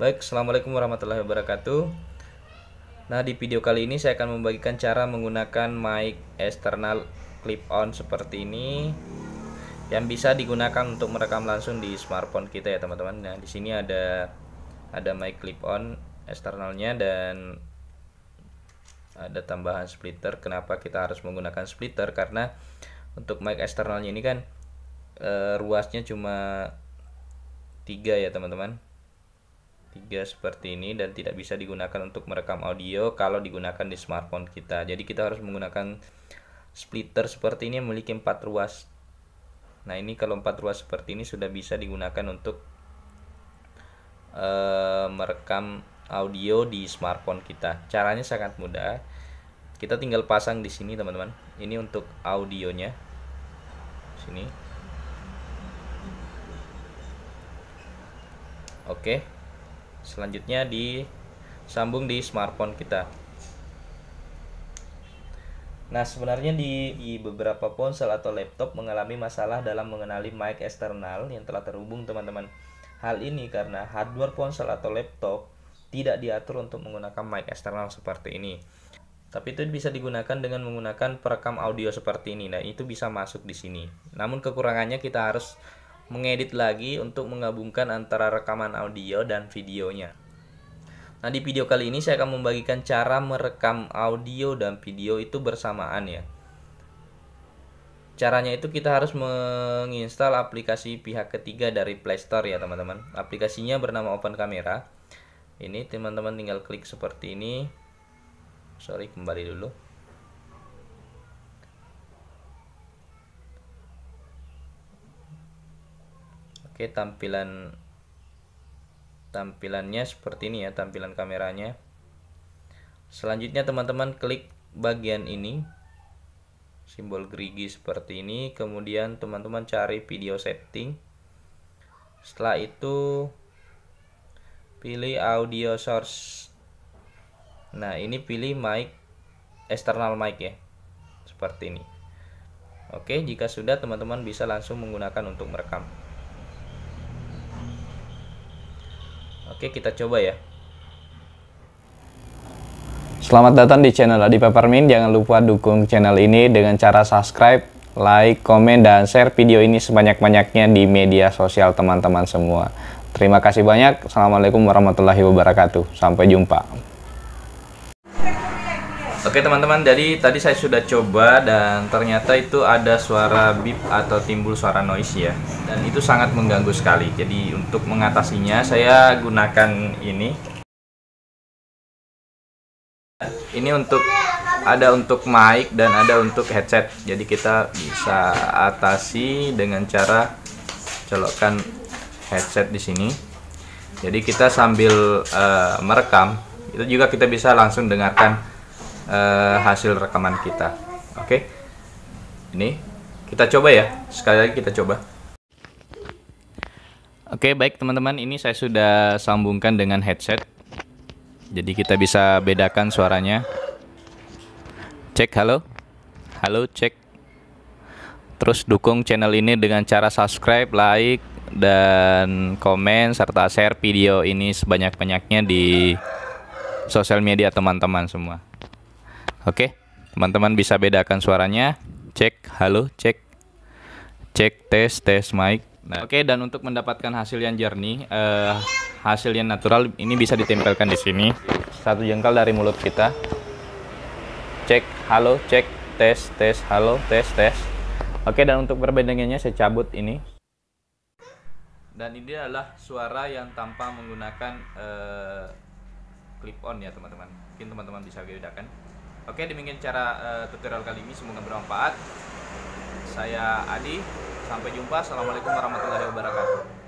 Baik, Assalamualaikum warahmatullahi wabarakatuh. Nah, di video kali ini saya akan membagikan cara menggunakan mic external clip-on seperti ini yang bisa digunakan untuk merekam langsung di smartphone kita ya, teman-teman. Nah, di sini ada ada mic clip-on eksternalnya dan ada tambahan splitter. Kenapa kita harus menggunakan splitter? Karena untuk mic eksternalnya ini kan e, ruasnya cuma tiga ya, teman-teman tiga seperti ini dan tidak bisa digunakan untuk merekam audio kalau digunakan di smartphone kita. Jadi kita harus menggunakan splitter seperti ini yang memiliki empat ruas. Nah ini kalau empat ruas seperti ini sudah bisa digunakan untuk uh, merekam audio di smartphone kita. Caranya sangat mudah. Kita tinggal pasang di sini teman-teman. Ini untuk audionya. Sini. Oke. Okay selanjutnya disambung di smartphone kita Nah, sebenarnya di, di beberapa ponsel atau laptop mengalami masalah dalam mengenali mic eksternal yang telah terhubung teman-teman. Hal ini karena hardware ponsel atau laptop tidak diatur untuk menggunakan mic eksternal seperti ini. Tapi itu bisa digunakan dengan menggunakan perekam audio seperti ini. Nah, itu bisa masuk di sini. Namun kekurangannya kita harus mengedit lagi untuk menggabungkan antara rekaman audio dan videonya. Nah, di video kali ini saya akan membagikan cara merekam audio dan video itu bersamaan ya. Caranya itu kita harus menginstal aplikasi pihak ketiga dari Play Store ya, teman-teman. Aplikasinya bernama Open Camera. Ini teman-teman tinggal klik seperti ini. Sorry, kembali dulu. Oke, tampilan tampilannya seperti ini ya, tampilan kameranya. Selanjutnya teman-teman klik bagian ini simbol gerigi seperti ini, kemudian teman-teman cari video setting. Setelah itu pilih audio source. Nah, ini pilih mic external mic ya. Seperti ini. Oke, jika sudah teman-teman bisa langsung menggunakan untuk merekam. Oke, kita coba ya. Selamat datang di channel Adi Peppermint. Jangan lupa dukung channel ini dengan cara subscribe, like, komen, dan share video ini sebanyak-banyaknya di media sosial teman-teman semua. Terima kasih banyak. Assalamualaikum warahmatullahi wabarakatuh. Sampai jumpa. Oke teman-teman, jadi tadi saya sudah coba dan ternyata itu ada suara beep atau timbul suara noise ya. Dan itu sangat mengganggu sekali. Jadi untuk mengatasinya saya gunakan ini. Ini untuk ada untuk mic dan ada untuk headset. Jadi kita bisa atasi dengan cara colokkan headset di sini. Jadi kita sambil uh, merekam itu juga kita bisa langsung dengarkan uh, hasil rekaman kita. Oke, okay? ini kita coba ya. Sekali lagi kita coba. Oke, okay, baik teman-teman, ini saya sudah sambungkan dengan headset. Jadi kita bisa bedakan suaranya. Cek halo. Halo, cek. Terus dukung channel ini dengan cara subscribe, like, dan komen serta share video ini sebanyak-banyaknya di sosial media teman-teman semua. Oke, teman-teman bisa bedakan suaranya. Cek, halo, cek. Cek, tes, tes mic. Nah. Oke, dan untuk mendapatkan hasil yang jernih, uh, hasil yang natural ini bisa ditempelkan di sini. Satu jengkal dari mulut kita. Cek, halo, cek, tes, tes, halo, tes, tes. Oke, dan untuk perbandingannya saya cabut ini. Dan ini adalah suara yang tanpa menggunakan uh, clip on ya teman-teman. Mungkin teman-teman bisa bedakan. Oke, demikian cara uh, tutorial kali ini semoga bermanfaat. Saya Adi, sampai jumpa. Assalamualaikum warahmatullahi wabarakatuh.